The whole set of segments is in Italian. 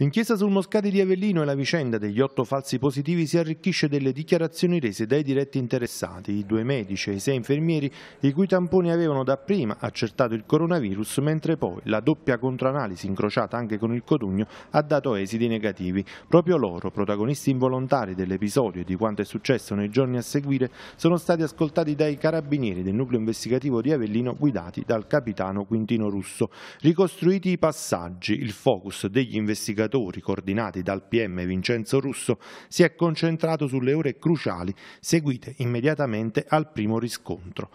L'inchiesta sul Moscati di Avellino e la vicenda degli otto falsi positivi si arricchisce delle dichiarazioni rese dai diretti interessati, i due medici e i sei infermieri i cui tamponi avevano dapprima accertato il coronavirus, mentre poi la doppia contraanalisi incrociata anche con il Codugno ha dato esiti negativi. Proprio loro, protagonisti involontari dell'episodio e di quanto è successo nei giorni a seguire, sono stati ascoltati dai carabinieri del nucleo investigativo di Avellino guidati dal capitano Quintino Russo. Ricostruiti i passaggi, il focus degli investigatori operatori coordinati dal PM Vincenzo Russo, si è concentrato sulle ore cruciali seguite immediatamente al primo riscontro.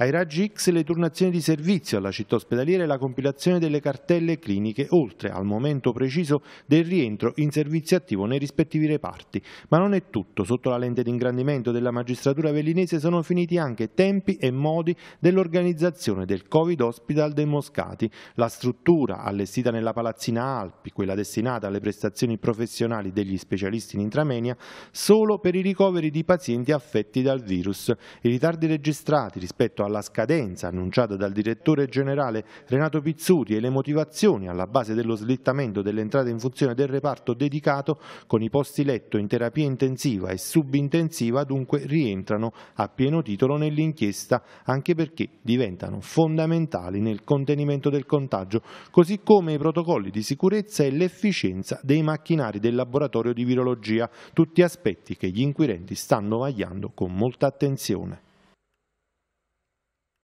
Ai raggi X le turnazioni di servizio alla città ospedaliera e la compilazione delle cartelle cliniche, oltre al momento preciso del rientro in servizio attivo nei rispettivi reparti. Ma non è tutto. Sotto la lente d'ingrandimento della magistratura vellinese sono finiti anche tempi e modi dell'organizzazione del Covid Hospital dei Moscati. La struttura allestita nella Palazzina Alpi, quella destinata alle prestazioni professionali degli specialisti in intramenia, solo per i ricoveri di pazienti affetti dal virus. I ritardi registrati rispetto alla alla scadenza annunciata dal direttore generale Renato Pizzuti e le motivazioni alla base dello slittamento dell'entrata in funzione del reparto dedicato con i posti letto in terapia intensiva e subintensiva dunque rientrano a pieno titolo nell'inchiesta anche perché diventano fondamentali nel contenimento del contagio, così come i protocolli di sicurezza e l'efficienza dei macchinari del laboratorio di virologia, tutti aspetti che gli inquirenti stanno vagliando con molta attenzione.